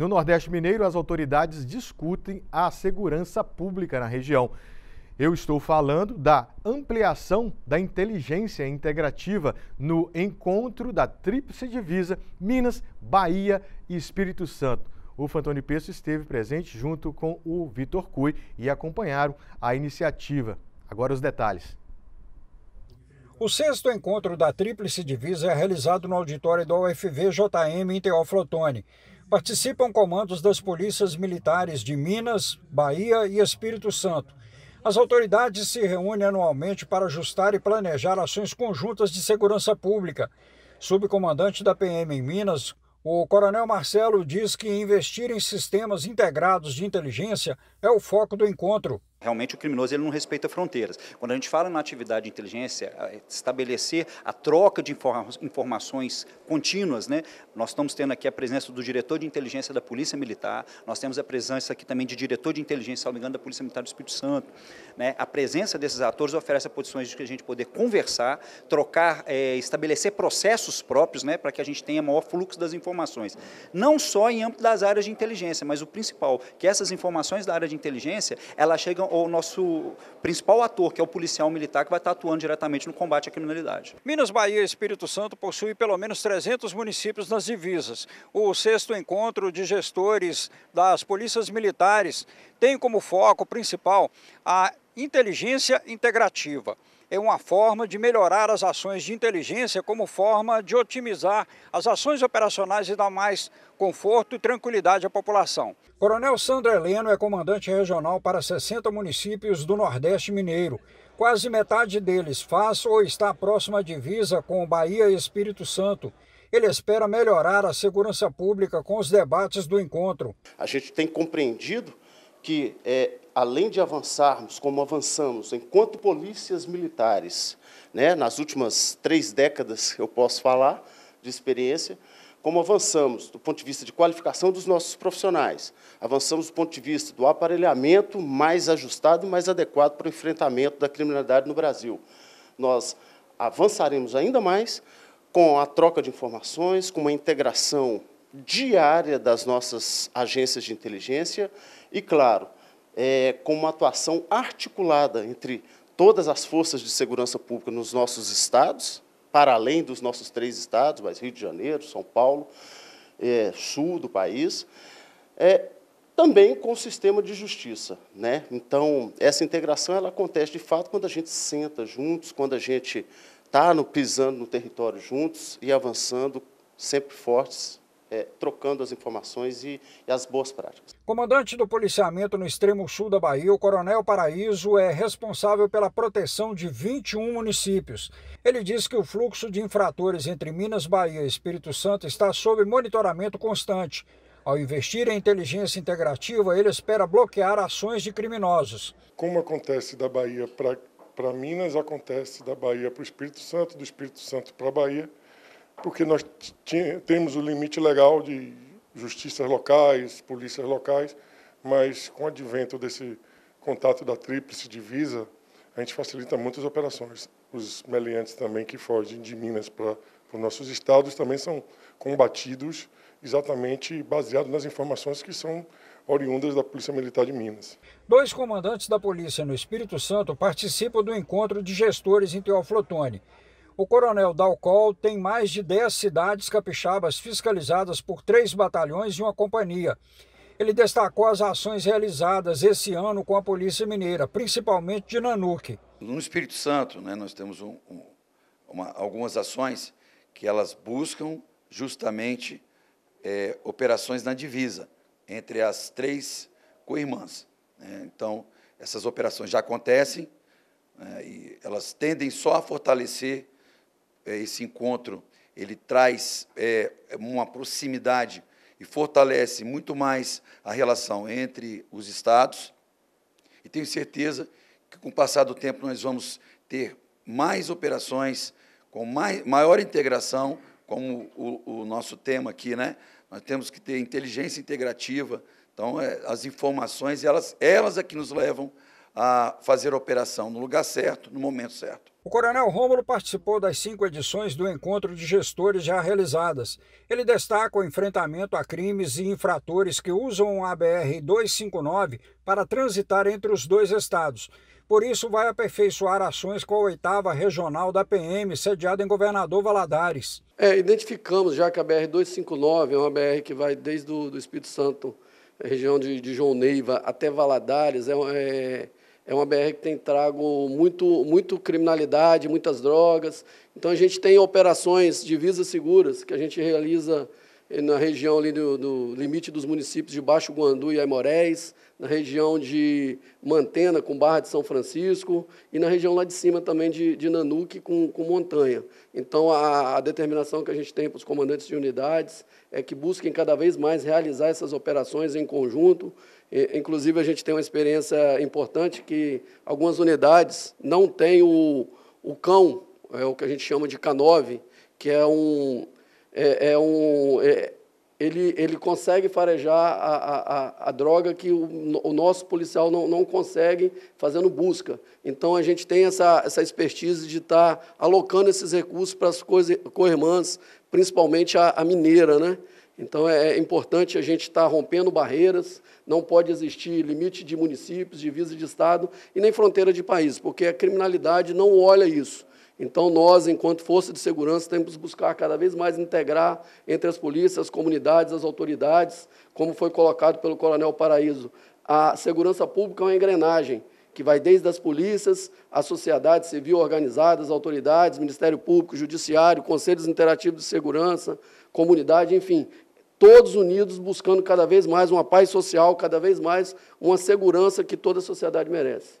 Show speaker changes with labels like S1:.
S1: No Nordeste Mineiro, as autoridades discutem a segurança pública na região. Eu estou falando da ampliação da inteligência integrativa no encontro da Tríplice Divisa Minas, Bahia e Espírito Santo. O Fantoni Pesso esteve presente junto com o Vitor Cui e acompanharam a iniciativa. Agora os detalhes. O sexto encontro da
S2: Tríplice Divisa é realizado no auditório da UFV JM em Teófilo Otoni. Participam comandos das polícias militares de Minas, Bahia e Espírito Santo. As autoridades se reúnem anualmente para ajustar e planejar ações conjuntas de segurança pública. Subcomandante da PM em Minas, o Coronel Marcelo diz que investir em sistemas integrados de inteligência é o foco do encontro. Realmente o criminoso ele não respeita fronteiras. Quando a gente fala na atividade de inteligência, é, estabelecer a troca de informações contínuas, né? nós estamos tendo aqui a presença do diretor de inteligência da Polícia Militar, nós temos a presença aqui também de diretor de inteligência, me engano, da Polícia Militar do Espírito Santo. Né? A presença desses atores oferece posições de que a gente poder conversar, trocar, é, estabelecer processos próprios né? para que a gente tenha maior fluxo das informações. Não só em âmbito das áreas de inteligência, mas o principal, que essas informações da área de inteligência, elas chegam o nosso principal ator, que é o policial militar, que vai estar atuando diretamente no combate à criminalidade. Minas, Bahia e Espírito Santo possuem pelo menos 300 municípios nas divisas. O sexto encontro de gestores das polícias militares tem como foco principal a inteligência integrativa é uma forma de melhorar as ações de inteligência como forma de otimizar as ações operacionais e dar mais conforto e tranquilidade à população. Coronel Sandro Heleno é comandante regional para 60 municípios do Nordeste Mineiro. Quase metade deles faz ou está próxima à divisa com Bahia e Espírito Santo ele espera melhorar a segurança pública com os debates do encontro.
S1: A gente tem compreendido que é, além de avançarmos como avançamos enquanto polícias militares, né, nas últimas três décadas, eu posso falar de experiência, como avançamos do ponto de vista de qualificação dos nossos profissionais, avançamos do ponto de vista do aparelhamento mais ajustado e mais adequado para o enfrentamento da criminalidade no Brasil. Nós avançaremos ainda mais com a troca de informações, com uma integração diária das nossas agências de inteligência e, claro, é, com uma atuação articulada entre todas as forças de segurança pública nos nossos estados, para além dos nossos três estados, mas Rio de Janeiro, São Paulo, é, sul do país, é, também com o sistema de justiça. Né? Então, essa integração ela acontece de fato quando a gente senta juntos, quando a gente está no, pisando no território juntos e avançando sempre fortes é, trocando as informações e, e as boas práticas.
S2: Comandante do policiamento no extremo sul da Bahia, o Coronel Paraíso é responsável pela proteção de 21 municípios. Ele diz que o fluxo de infratores entre Minas, Bahia e Espírito Santo está sob monitoramento constante. Ao investir em inteligência integrativa, ele espera bloquear ações de criminosos. Como
S3: acontece da Bahia para Minas, acontece da Bahia para o Espírito Santo, do Espírito Santo para a Bahia porque nós temos o limite legal de justiças locais, polícias locais, mas com o advento desse contato da tríplice divisa, a gente facilita muitas operações. Os meliantes também que fogem de Minas para, os nossos estados também são combatidos exatamente baseado nas informações que são oriundas da Polícia Militar de Minas.
S2: Dois comandantes da polícia no Espírito Santo participam do encontro de gestores em Teoflotone. O coronel Dalcol tem mais de 10 cidades capixabas fiscalizadas por três batalhões e uma companhia. Ele destacou as ações realizadas esse ano com a Polícia Mineira, principalmente de Nanuque.
S4: No Espírito Santo, né, nós temos um, um, uma, algumas ações que elas buscam justamente é, operações na divisa entre as três co-irmãs. Né? Então, essas operações já acontecem né, e elas tendem só a fortalecer é, esse encontro ele traz é, uma proximidade e fortalece muito mais a relação entre os estados. E tenho certeza que, com o passar do tempo, nós vamos ter mais operações, com mais, maior integração, como o, o nosso tema aqui, né? Nós temos que ter inteligência integrativa. Então, é, as informações, elas, elas é que nos levam a fazer a operação no lugar certo, no momento certo.
S2: O Coronel Rômulo participou das cinco edições do encontro de gestores já realizadas. Ele destaca o enfrentamento a crimes e infratores que usam a BR-259 para transitar entre os dois estados. Por isso, vai aperfeiçoar ações com a oitava regional da PM, sediada em Governador Valadares.
S3: É, identificamos já que a BR-259 é uma BR que vai desde o do Espírito Santo, região de, de João Neiva, até Valadares. é, é é uma BR que tem trago muito, muito criminalidade, muitas drogas. Então, a gente tem operações de visas seguras que a gente realiza na região ali do, do, limite dos municípios de Baixo Guandu e Aimorés, na região de Mantena, com Barra de São Francisco, e na região lá de cima também de, de Nanuque, com, com montanha. Então, a, a determinação que a gente tem para os comandantes de unidades é que busquem cada vez mais realizar essas operações em conjunto. E, inclusive, a gente tem uma experiência importante que algumas unidades não têm o, o cão, é o que a gente chama de K9, que é um é, é um, é, ele, ele consegue farejar a, a, a, a droga que o, o, nosso policial não, não consegue fazendo busca. Então, a gente tem essa, essa expertise de estar tá alocando esses recursos para as co-irmãs, principalmente a, a mineira, né? Então, é, é importante a gente estar tá rompendo barreiras, não pode existir limite de municípios, divisa de Estado e nem fronteira de país, porque a criminalidade não olha isso. Então, nós, enquanto força de segurança, temos que buscar cada vez mais integrar entre as polícias, as comunidades, as autoridades, como foi colocado pelo Coronel Paraíso. A segurança pública é uma engrenagem que vai desde as polícias, a sociedade civil organizada, as autoridades, Ministério Público, Judiciário, Conselhos Interativos de Segurança, comunidade, enfim, todos unidos buscando cada vez mais uma paz social, cada vez mais uma segurança que toda a sociedade merece.